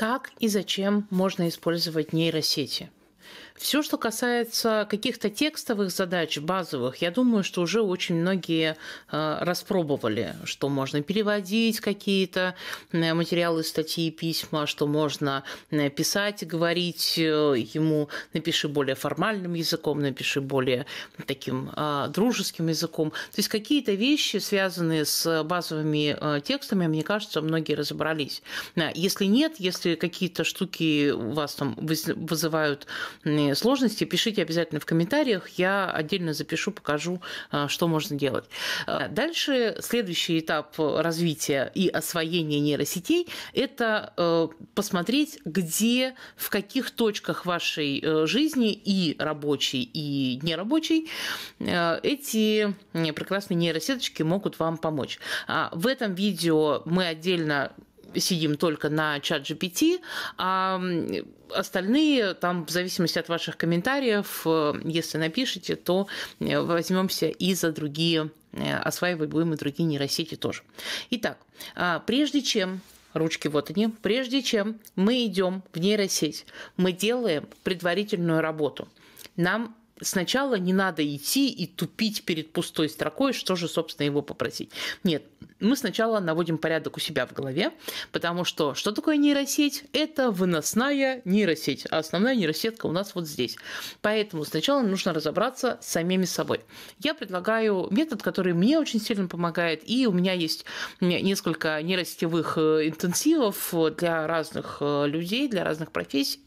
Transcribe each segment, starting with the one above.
как и зачем можно использовать нейросети. Все, что касается каких-то текстовых задач, базовых, я думаю, что уже очень многие э, распробовали, что можно переводить какие-то э, материалы, статьи письма, что можно э, писать и говорить ему, напиши более формальным языком, напиши более таким дружеским языком. То есть какие-то вещи, связанные с базовыми текстами, мне кажется, многие разобрались. Если нет, если какие-то штуки у вас там вызывают сложности, пишите обязательно в комментариях. Я отдельно запишу, покажу, а, что можно делать. А, дальше следующий этап развития и освоения нейросетей – это э, посмотреть, где, в каких точках вашей э, жизни и рабочей, и нерабочей э, эти прекрасные нейросеточки могут вам помочь. А, в этом видео мы отдельно сидим только на чат GPT, а остальные там в зависимости от ваших комментариев, э, если напишите, то э, возьмемся и за другие, э, осваивать будем и другие нейросети тоже. Итак, а, прежде чем ручки вот они. Прежде чем мы идем в нейросеть, мы делаем предварительную работу. Нам сначала не надо идти и тупить перед пустой строкой, что же, собственно, его попросить. Нет, мы сначала наводим порядок у себя в голове, потому что что такое нейросеть? Это выносная нейросеть, а основная нейросетка у нас вот здесь. Поэтому сначала нужно разобраться с самими собой. Я предлагаю метод, который мне очень сильно помогает, и у меня есть несколько нейросетевых э, интенсивов для разных э, людей, для разных профессий.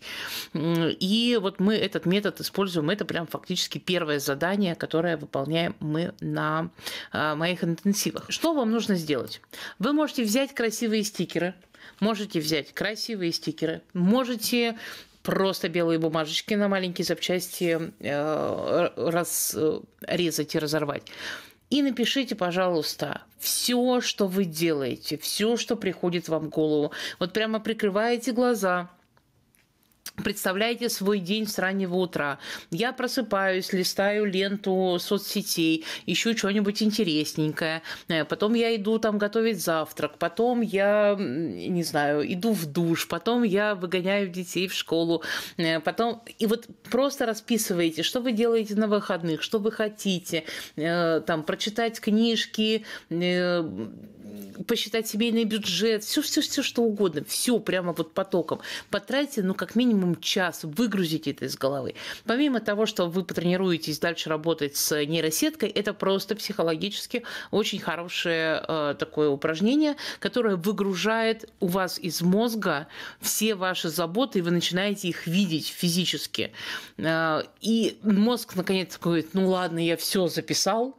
И вот мы этот метод используем, это прям фактически первое задание, которое выполняем мы на э, моих интенсивах. Что вам нужно сделать? Вы можете взять красивые стикеры, можете взять красивые стикеры, можете просто белые бумажечки на маленькие запчасти э, разрезать э, и разорвать. И напишите, пожалуйста, все, что вы делаете, все, что приходит вам в голову. Вот прямо прикрываете глаза – Представляете свой день с раннего утра. Я просыпаюсь, листаю ленту соцсетей, ищу что-нибудь интересненькое. Э, потом я иду там готовить завтрак. Потом я, не знаю, иду в душ. Потом я выгоняю детей в школу. Э, потом... И вот просто расписываете, что вы делаете на выходных, что вы хотите. Э, там, прочитать книжки, посчитать семейный бюджет, все, все, все, что угодно, все прямо вот потоком. Потратите, ну, как минимум час, выгрузите это из головы. Помимо того, что вы потренируетесь дальше работать с нейросеткой, это просто психологически очень хорошее э, такое упражнение, которое выгружает у вас из мозга все ваши заботы, и вы начинаете их видеть физически. Э, и мозг наконец говорит, ну ладно, я все записал,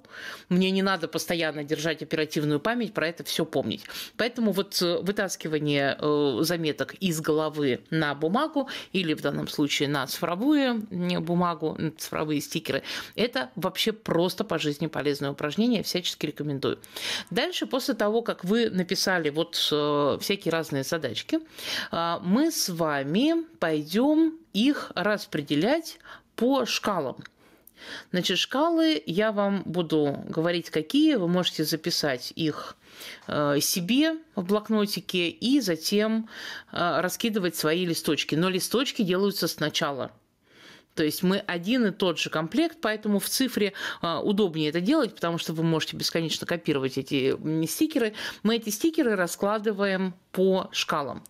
мне не надо постоянно держать оперативную память, про это все помнить. Поэтому вот э, вытаскивание э, заметок из головы на бумагу или в данном случае на цифровую бумагу, цифровые стикеры, это вообще просто по жизни полезное упражнение, всячески рекомендую. Дальше, после того, как вы написали вот э, всякие разные задачки, мы с вами пойдем их распределять по шкалам. Значит, шкалы я вам буду говорить, какие. Вы можете записать их э, себе в блокнотике и затем э, раскидывать свои листочки. Но листочки делаются сначала. То есть мы один и тот же комплект, поэтому в цифре э, удобнее это делать, потому что вы можете бесконечно копировать эти стикеры. Мы эти стикеры раскладываем по шкалам.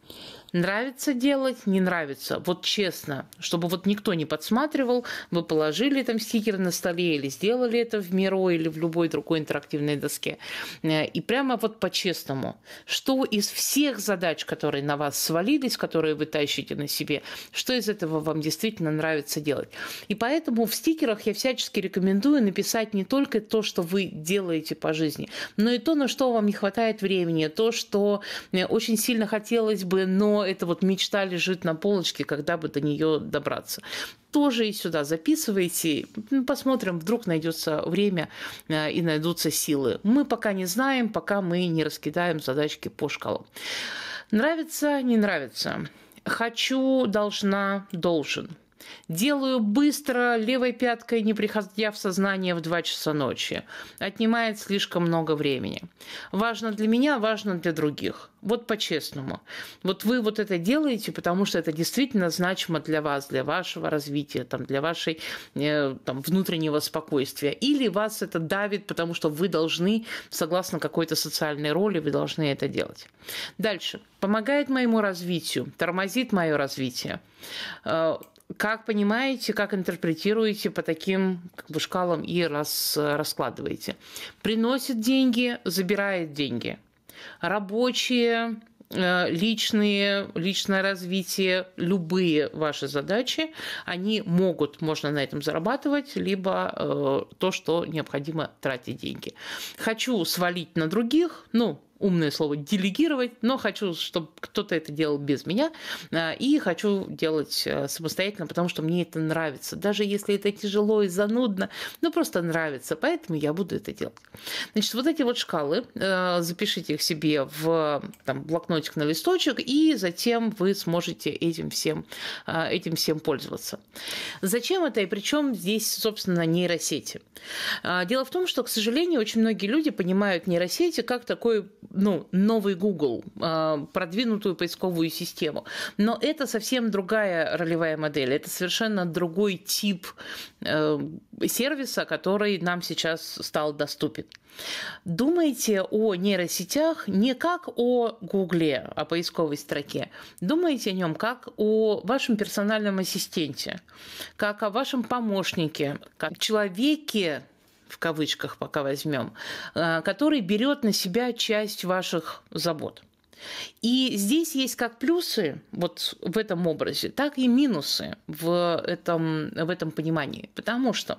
Нравится делать, не нравится. Вот честно, чтобы вот никто не подсматривал, вы положили там стикер на столе или сделали это в Миро или в любой другой интерактивной доске. Э, и прямо вот по-честному, что из всех задач, которые на вас свалились, которые вы тащите на себе, что из этого вам действительно нравится делать. И поэтому в стикерах я всячески рекомендую написать не только то, что вы делаете по жизни, но и то, на что вам не хватает времени, то, что э, очень очень сильно хотелось бы, но это вот мечта лежит на полочке, когда бы до нее добраться тоже и сюда записывайте. Ну, посмотрим, вдруг найдется время э, и найдутся силы. Мы пока не знаем, пока мы не раскидаем задачки по шкалу. Нравится, не нравится. Хочу, должна, должен. Делаю быстро, левой пяткой, не приходя в сознание в 2 часа ночи. Отнимает слишком много времени. Важно для меня, важно для других. Вот по-честному. Вот вы вот это делаете, потому что это действительно значимо для вас, для вашего развития, там, для вашей э, там, внутреннего спокойствия. Или вас это давит, потому что вы должны, согласно какой-то социальной роли, вы должны это делать. Дальше. Помогает моему развитию, тормозит мое развитие. Э, как понимаете, как интерпретируете по таким как бы, шкалам и рас раскладываете? Приносит деньги, забирает деньги. Рабочие, э, личные, личное развитие, любые ваши задачи, они могут, можно на этом зарабатывать, либо э, то, что необходимо тратить деньги. Хочу свалить на других, ну, умное слово делегировать, но хочу, чтобы кто-то это делал без меня, а, и хочу делать э, самостоятельно, потому что мне это нравится. Даже если это тяжело и занудно, но просто нравится, поэтому я буду это делать. Значит, вот эти вот шкалы, э, запишите их себе в там, блокнотик на листочек, и затем вы сможете этим всем, э, этим всем пользоваться. Зачем это и причем здесь, собственно, нейросети? А, дело в том, что, к сожалению, очень многие люди понимают нейросети как такой ну, новый Google, а, продвинутую поисковую систему. Но это совсем другая ролевая модель, это совершенно другой тип э, сервиса, который нам сейчас стал доступен. Думайте о нейросетях не как о Гугле, о поисковой строке. Думайте о нем как о вашем персональном ассистенте, как о вашем помощнике, как человеке, в кавычках пока возьмем, э, который берет на себя часть ваших забот. И здесь есть как плюсы вот в этом образе, так и минусы в этом, в этом понимании. Потому что,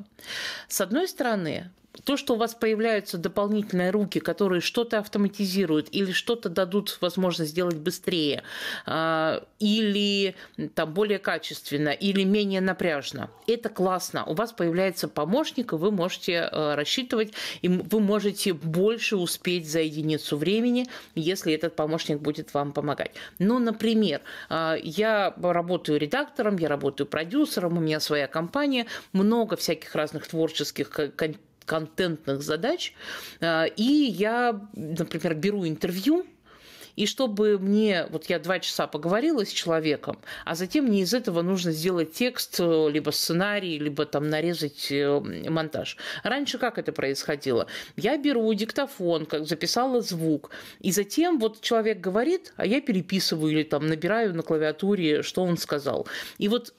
с одной стороны, то, что у вас появляются дополнительные руки, которые что-то автоматизируют или что-то дадут возможность сделать быстрее, а, или там более качественно, или менее напряжно, это классно. У вас появляется помощник, и вы можете э, рассчитывать, и вы можете больше успеть за единицу времени, если этот помощник будет вам помогать. Но, ну, например, а, я работаю редактором, я работаю продюсером, у меня своя компания, много всяких разных творческих контентов, контентных задач. А, и я, например, беру интервью, и чтобы мне, вот я два часа поговорила с человеком, а затем мне из этого нужно сделать текст, э, либо сценарий, либо там нарезать э, монтаж. Раньше как это происходило? Я беру диктофон, как записала звук, и затем вот человек говорит, а я переписываю или там набираю на клавиатуре, что он сказал. И вот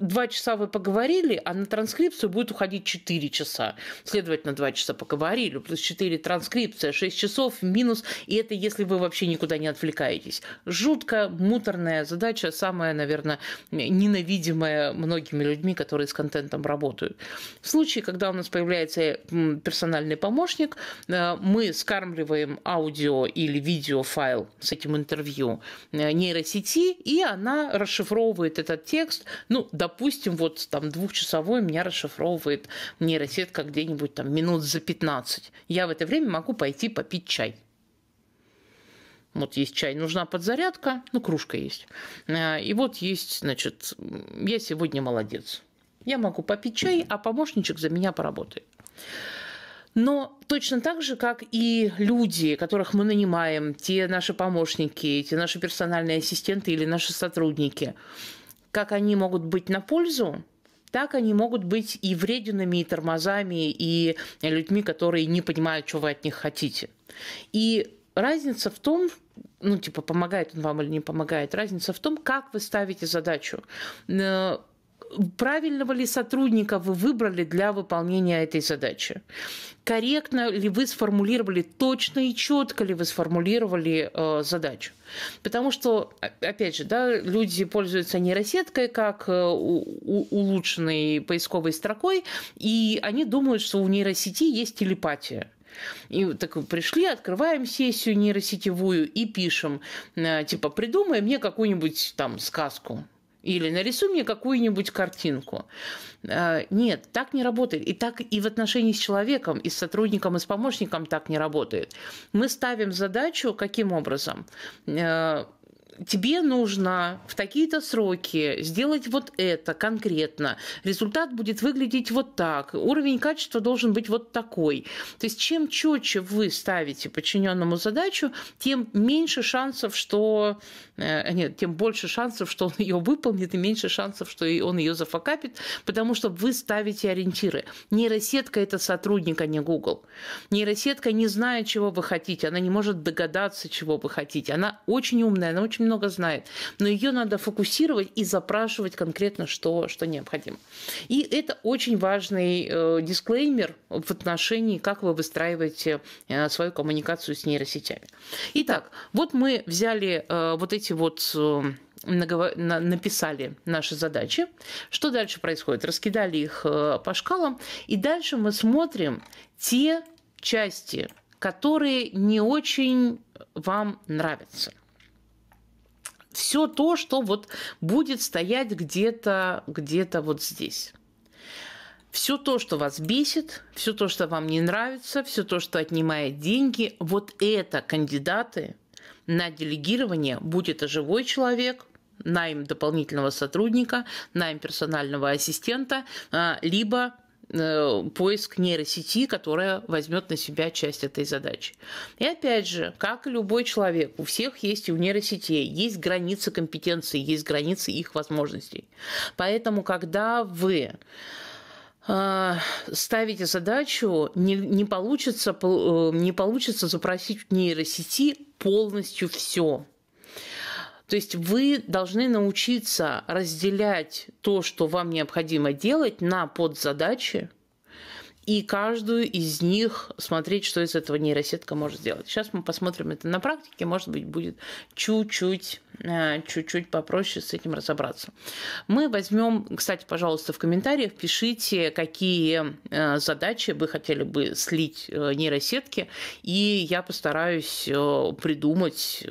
два часа вы поговорили, а на транскрипцию будет уходить 4 часа. Следовательно, два часа поговорили, плюс 4 транскрипция, 6 часов минус, и это если вы вообще никуда не отвлекаетесь. Жутко муторная задача, самая, наверное, ненавидимая многими людьми, которые с контентом работают. В случае, когда у нас появляется персональный помощник, э, мы скармливаем аудио или видеофайл с этим интервью э, нейросети, и она расшифровывает этот текст, ну, допустим, вот там двухчасовой меня расшифровывает нейросетка где-нибудь там минут за 15. Я в это время могу пойти попить чай. Вот есть чай, нужна подзарядка, ну, кружка есть. Э, и вот есть, значит, я сегодня молодец. Я могу попить чай, а помощничек за меня поработает. Но точно так же, как и люди, которых мы нанимаем, те наши помощники, те наши персональные ассистенты или наши сотрудники – как они могут быть на пользу, так они могут быть и вредными, и тормозами, и людьми, которые не понимают, что вы от них хотите. И разница в том, ну, типа, помогает он вам или не помогает, разница в том, как вы ставите задачу. Э, правильного ли сотрудника вы выбрали для выполнения этой задачи? Корректно ли вы сформулировали, точно и четко ли вы сформулировали э, задачу? Потому что, опять же, да, люди пользуются нейросеткой как э, у, у, улучшенной поисковой строкой, и они думают, что у нейросети есть телепатия. И так пришли, открываем сессию нейросетевую и пишем, э, типа, придумай мне какую-нибудь там сказку или нарисуй мне какую-нибудь картинку. А, нет, так не работает. И так и в отношении с человеком, и с сотрудником, и с помощником так не работает. Мы ставим задачу каким образом? Э, тебе нужно в такие-то сроки сделать вот это конкретно, результат будет выглядеть вот так, уровень качества должен быть вот такой. То есть чем четче вы ставите подчиненному задачу, тем меньше шансов, что... Э, нет, тем больше шансов, что он ее выполнит, и меньше шансов, что он ее зафакапит, потому что вы ставите ориентиры. Нейросетка – это сотрудник, а не Google. Нейросетка не знает, чего вы хотите, она не может догадаться, чего вы хотите. Она очень умная, она очень очень много знает, но ее надо фокусировать и запрашивать конкретно, что, что необходимо. И это очень важный э, дисклеймер в отношении, как вы выстраиваете э, свою коммуникацию с нейросетями. Итак, вот мы взяли э, вот эти вот... Э, написали наши задачи. Что дальше происходит? Раскидали их э, по шкалам, и дальше мы смотрим те части, которые не очень вам нравятся все то, что вот будет стоять где-то где вот здесь. Все то, что вас бесит, все то, что вам не нравится, все то, что отнимает деньги, вот это кандидаты на делегирование будет живой человек, найм дополнительного сотрудника, найм персонального ассистента, а, либо Э, поиск нейросети, которая возьмет на себя часть этой задачи. И опять же, как и любой человек, у всех есть и у нейросетей, есть границы компетенции, есть границы их возможностей. Поэтому, когда вы э, ставите задачу, не, не, получится, э, не получится запросить в нейросети полностью все. То есть вы должны научиться разделять то, что вам необходимо делать, на подзадачи, и каждую из них смотреть, что из этого нейросетка может сделать. Сейчас мы посмотрим это на практике, может быть, будет чуть-чуть э, чуть-чуть попроще с этим разобраться. Мы возьмем, кстати, пожалуйста, в комментариях пишите, какие э, задачи вы хотели бы слить э, нейросетке, и я постараюсь придумать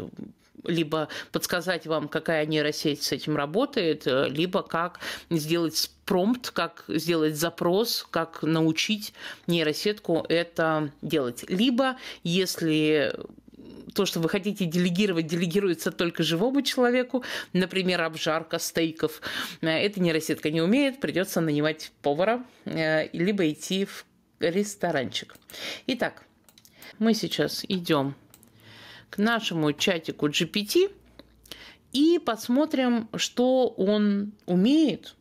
либо подсказать вам, какая нейросеть с этим работает, э, либо как сделать промпт, как сделать запрос, как научить нейросетку это делать. Либо, если то, что вы хотите делегировать, делегируется только живому человеку. Например, обжарка стейков. Э, эта нейросетка не умеет, придется нанимать повара, э, либо идти в ресторанчик. Итак, мы сейчас идем к нашему чатику GPT и посмотрим, что он умеет.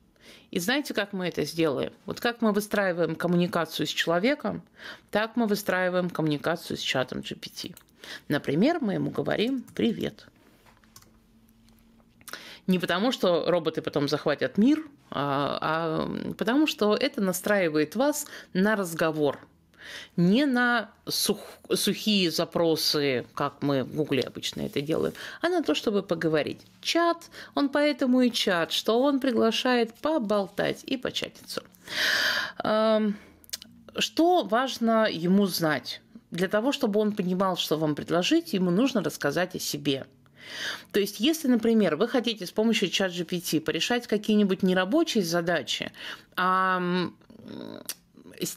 И знаете, как мы это сделаем? Вот как мы выстраиваем коммуникацию с человеком, так мы выстраиваем коммуникацию с чатом GPT. Например, мы ему говорим «Привет». Не потому, что роботы потом захватят мир, а, а потому, что это настраивает вас на разговор – не на сух, сухие запросы, как мы в Гугле обычно это делаем, а на то, чтобы поговорить. Чат, он поэтому и чат, что он приглашает поболтать и початиться. Эм, что важно ему знать? Для того, чтобы он понимал, что вам предложить, ему нужно рассказать о себе. То есть, если, например, вы хотите с помощью чат GPT порешать какие-нибудь нерабочие задачи, а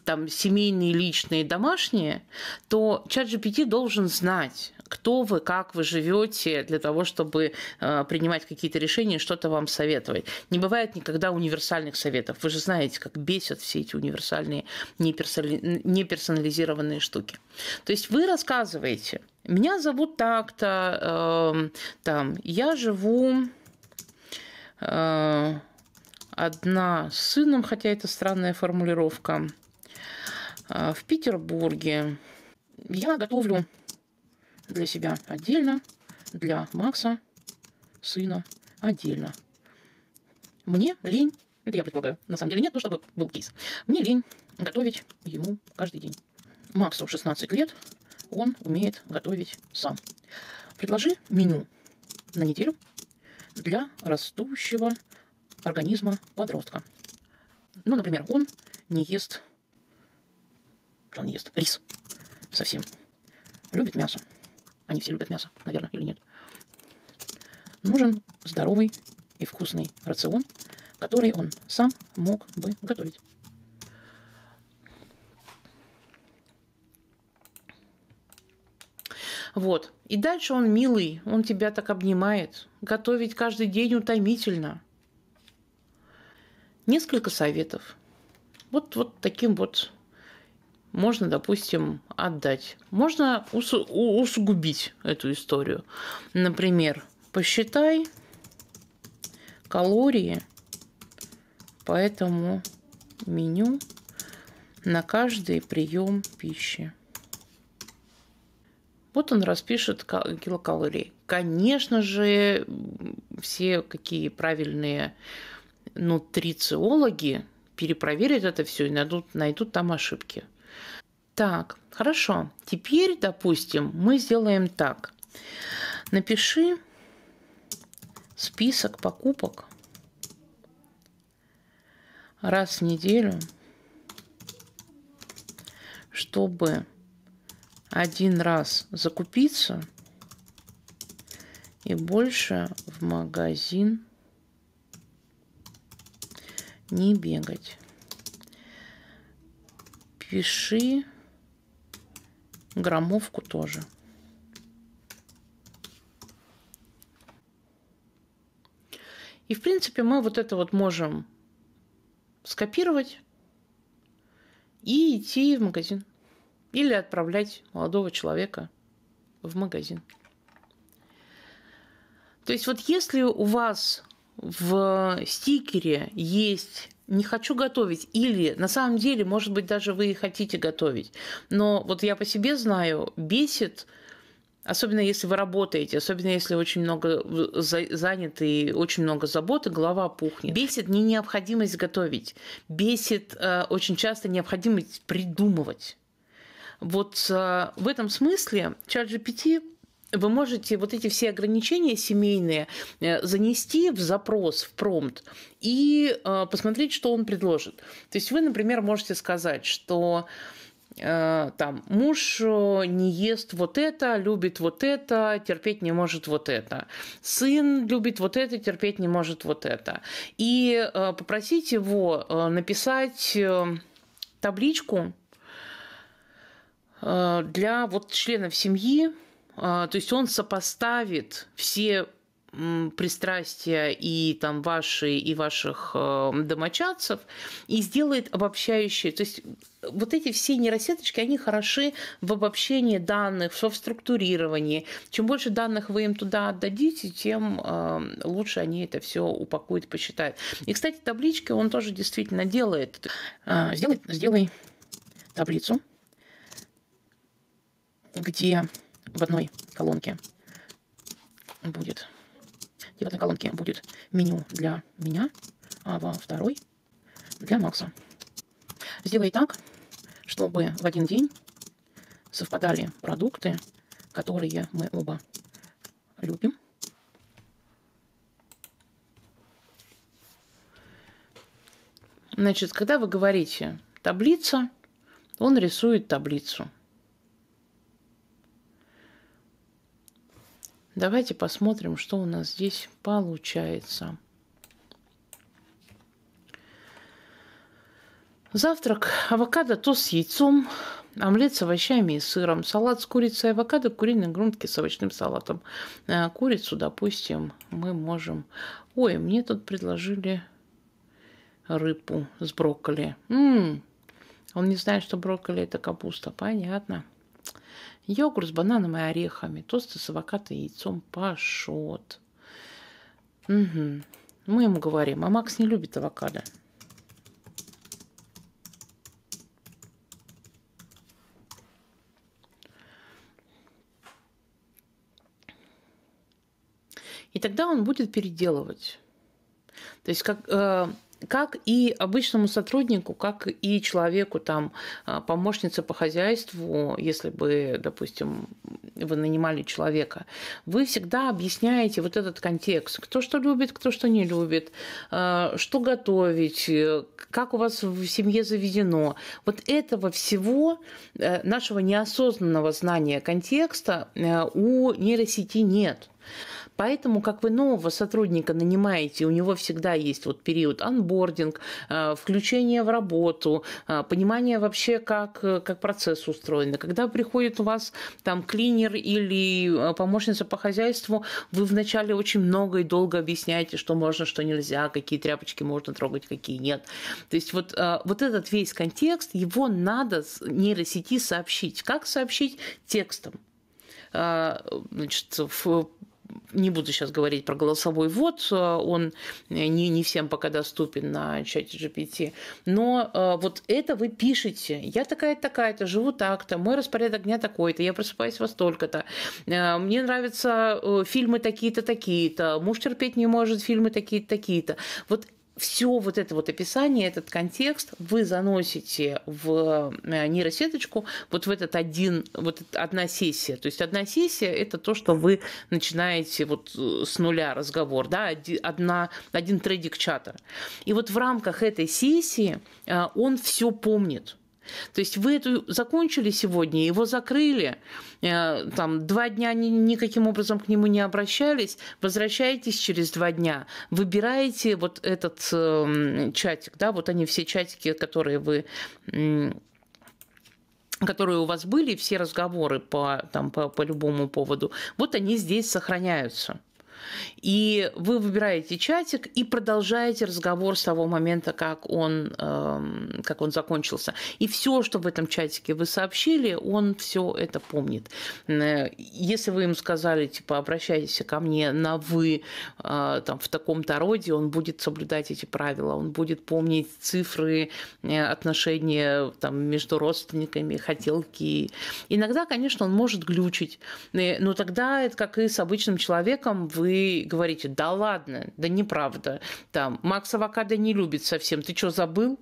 там семейные, личные, домашние, то чат GPT должен знать, кто вы, как вы живете для того, чтобы э, принимать какие-то решения, что-то вам советовать. Не бывает никогда универсальных советов. Вы же знаете, как бесят все эти универсальные неперсонали... неперсонализированные штуки. То есть вы рассказываете, меня зовут так-то, э, там, я живу э, одна с сыном, хотя это странная формулировка. А, в Петербурге. Я готовлю для себя отдельно, для Макса, сына, отдельно. Мне лень, это я предполагаю, на самом деле нет, но чтобы был кейс. Мне лень готовить ему каждый день. Максу 16 лет, он умеет готовить сам. Предложи меню на неделю для растущего организма подростка. Ну, например, он не ест он ест рис совсем. Любит мясо. Они все любят мясо, наверное, или нет. Нужен здоровый и вкусный рацион, который он сам мог бы готовить. Вот. И дальше он милый, он тебя так обнимает. Готовить каждый день утомительно. Несколько советов. Вот, вот таким вот можно, допустим, отдать. Можно усу- усугубить эту историю. Например, посчитай калории по этому меню на каждый прием пищи. Вот он распишет килокалории. Конечно же, все какие правильные нутрициологи перепроверят это все и найдут, найдут там ошибки. Так, хорошо. Теперь, допустим, мы сделаем так. Напиши список покупок раз в неделю, чтобы один раз закупиться и больше в магазин не бегать. Пиши граммовку тоже. И, в принципе, мы вот это вот можем скопировать и идти в магазин. Или отправлять молодого человека в магазин. То есть вот если у вас в стикере есть не хочу готовить. Или на самом деле, может быть, даже вы хотите готовить. Но вот я по себе знаю, бесит, особенно если вы работаете, особенно если очень много заняты, очень много заботы, голова пухнет. Бесит не необходимость готовить. Бесит э, очень часто необходимость придумывать. Вот э, в этом смысле чарджи ChatGPT вы можете вот эти все ограничения семейные э, занести в запрос, в промпт и э, посмотреть, что он предложит. То есть вы, например, можете сказать, что э, там муж не ест вот это, любит вот это, терпеть не может вот это. Сын любит вот это, терпеть не может вот это. И попросить его написать табличку для вот членов семьи, а, то есть он сопоставит все пристрастия и там ваши и ваших а, домочадцев и сделает обобщающие. То есть вот эти все нейросеточки, они хороши в обобщении данных, в структурировании. Чем больше данных вы им туда отдадите, тем э, лучше они это все упакуют, посчитают. И, кстати, таблички он тоже действительно делает. Э, сделай, сделай таблицу, где в одной колонке будет, в одной колонке будет меню для меня, а во второй для Макса. Сделай так, чтобы в один день совпадали продукты, которые мы оба любим. Значит, когда вы говорите таблица, он рисует таблицу. Давайте посмотрим, что у нас здесь получается. Завтрак. Авокадо то с яйцом, омлет с овощами и сыром, салат с курицей, авокадо, куриные грунтки с овощным салатом. Э, курицу, допустим, мы можем... Ой, мне тут предложили рыбу с брокколи. М -м, он не знает, что брокколи – это капуста. Понятно. Йогурт с бананом и орехами, тосты с авокадо и яйцом пашот. Угу. Мы ему говорим, а Макс не любит авокадо. И тогда он будет переделывать. То есть как, э, как и обычному сотруднику, как и человеку, там, а, помощнице по хозяйству, если бы, допустим, вы нанимали человека, вы всегда объясняете вот этот контекст, кто что любит, кто что не любит, а, что готовить, э, как у вас в семье заведено. Вот этого всего э, нашего неосознанного знания контекста э, у нейросети нет. Поэтому, как вы нового сотрудника нанимаете, у него всегда есть вот период анбординг, э, включение в работу, э, понимание вообще, как, э, как процесс устроен. Когда приходит у вас там клинер или помощница по хозяйству, вы вначале очень много и долго объясняете, что можно, что нельзя, какие тряпочки можно трогать, какие нет. То есть вот, вот этот весь контекст, его надо нейросети сообщить. Как сообщить? Текстом значит, в не буду сейчас говорить про голосовой ввод, э, он э, не, не всем пока доступен на чате GPT, но э, вот это вы пишете. Я такая-то, такая-то, живу так-то, мой распорядок дня такой-то, я просыпаюсь во столько-то, э, мне нравятся э, фильмы такие-то, такие-то, муж терпеть не может фильмы такие-то, такие-то. Вот все вот это вот описание, этот контекст вы заносите в э, нейросеточку вот в этот один, вот одна сессия. То есть одна сессия – это то, что вы начинаете вот э, с нуля разговор, да, одна, один трейдик чата. И вот в рамках этой сессии э, он все помнит. То есть вы эту закончили сегодня, его закрыли, э, там два дня ни, никаким образом к нему не обращались, возвращаетесь через два дня, выбираете вот этот э, чатик, да, вот они все чатики, которые вы которые у вас были, все разговоры по, там, по, по любому поводу, вот они здесь сохраняются. И вы выбираете чатик и продолжаете разговор с того момента, как он, э, как он закончился. И все, что в этом чатике вы сообщили, он все это помнит. Э, если вы им сказали, типа, обращайтесь ко мне на вы э, там, в таком-то роде, он будет соблюдать эти правила, он будет помнить цифры, э, отношения там, между родственниками, хотелки. Иногда, конечно, он может глючить, э, но тогда это как и с обычным человеком, вы вы говорите, да ладно, да неправда, там, Макс авокадо не любит совсем, ты что, забыл?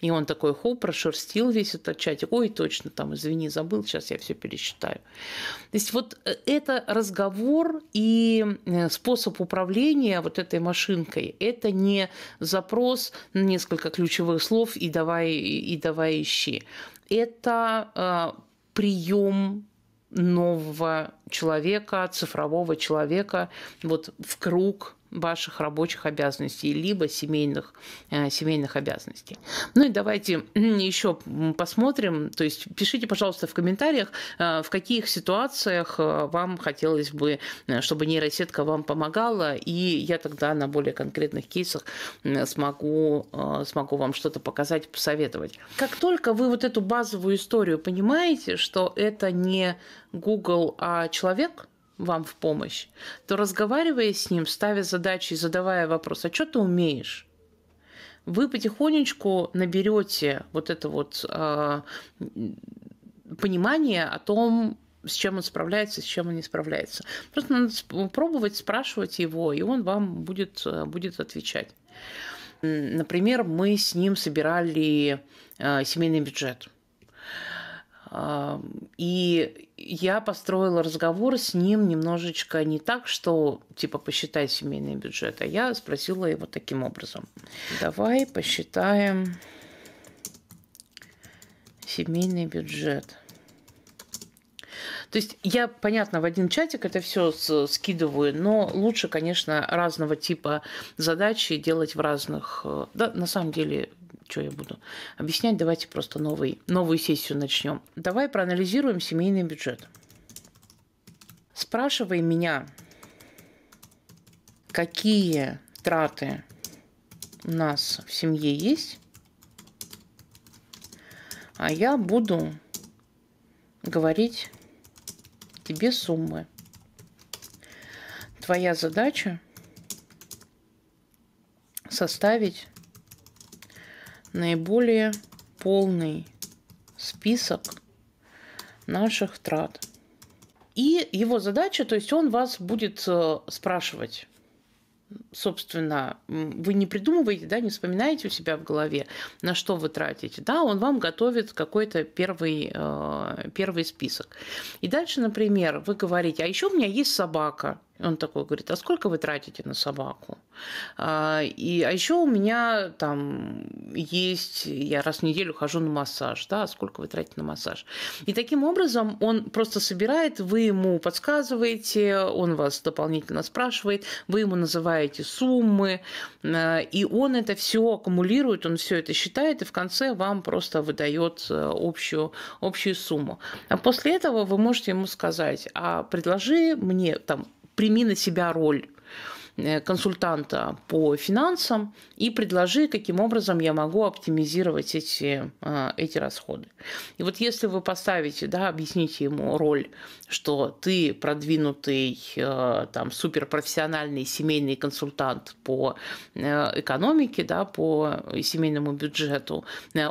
И он такой, хоп, прошерстил весь этот чатик. Ой, точно, там, извини, забыл, сейчас я все пересчитаю. То есть вот э, это разговор и э, способ управления вот этой машинкой. Это не запрос на несколько ключевых слов и давай, и давай ищи. Это э, прием нового человека, цифрового человека вот в круг ваших рабочих обязанностей, либо семейных, э, семейных обязанностей. Ну и давайте еще посмотрим, то есть пишите, пожалуйста, в комментариях, э, в каких ситуациях э, вам хотелось бы, чтобы нейросетка вам помогала, и я тогда на более конкретных кейсах смогу, смогу вам что-то показать, посоветовать. Как только вы вот эту базовую историю понимаете, что это не Google, а человек – вам в помощь, то разговаривая с ним, ставя задачи и задавая вопрос, а что ты умеешь? Вы потихонечку наберете вот это вот э, понимание о том, с чем он справляется, с чем он не справляется. Просто надо пробовать спрашивать его, и он вам будет, а, будет отвечать. Например, мы с ним собирали э, семейный бюджет – и я построила разговор с ним немножечко не так, что типа посчитай семейный бюджет, а я спросила его таким образом. Давай посчитаем семейный бюджет. То есть я, понятно, в один чатик это все скидываю, но лучше, конечно, разного типа задачи делать в разных... Э, да, на самом деле что я буду объяснять, давайте просто новый, новую сессию начнем. Давай проанализируем семейный бюджет. Спрашивай меня, какие траты у нас в семье есть, а я буду говорить тебе суммы. Твоя задача составить наиболее полный список наших трат. И его задача, то есть он вас будет э, спрашивать, собственно, вы не придумываете, да, не вспоминаете у себя в голове, на что вы тратите, да, он вам готовит какой-то первый, э, первый список. И дальше, например, вы говорите, а еще у меня есть собака, он такой говорит, а сколько вы тратите на собаку? А, и, а еще у меня там есть, я раз в неделю хожу на массаж, да, а сколько вы тратите на массаж? И таким образом он просто собирает, вы ему подсказываете, он вас дополнительно спрашивает, вы ему называете суммы, а, и он это все аккумулирует, он все это считает, и в конце вам просто выдает э, общую, общую сумму. А после этого вы можете ему сказать, а предложи мне там прими на себя роль Э, консультанта по финансам и предложи, каким образом я могу оптимизировать эти, э, эти расходы. И вот если вы поставите, да, объясните ему роль, что ты продвинутый э, там, суперпрофессиональный семейный консультант по экономике, да, по семейному бюджету,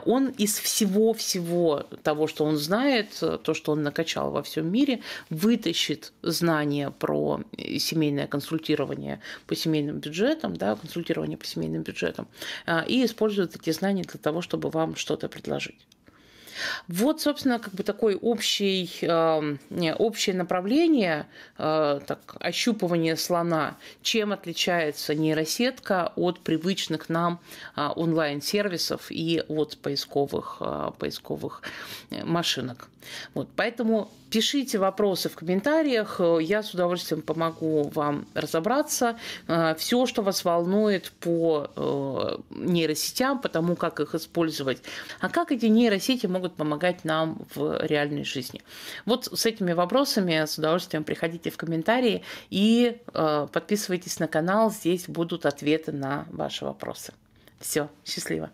он из всего-всего того, что он знает, то, что он накачал во всем мире, вытащит знания про семейное консультирование по семейным бюджетам, да, консультирование по семейным бюджетам, а, и используют эти знания для того, чтобы вам что-то предложить. Вот, собственно, как бы такое общее, эм, общее направление э, так, ощупывание слона. Чем отличается нейросетка от привычных нам э, онлайн-сервисов и от поисковых, э, поисковых машинок. Вот, поэтому пишите вопросы в комментариях, я с удовольствием помогу вам разобраться. Все, что вас волнует по нейросетям, по тому, как их использовать. А как эти нейросети могут могут помогать нам в реальной жизни. Вот с этими вопросами с удовольствием приходите в комментарии и э, подписывайтесь на канал. Здесь будут ответы на ваши вопросы. Все, счастливо!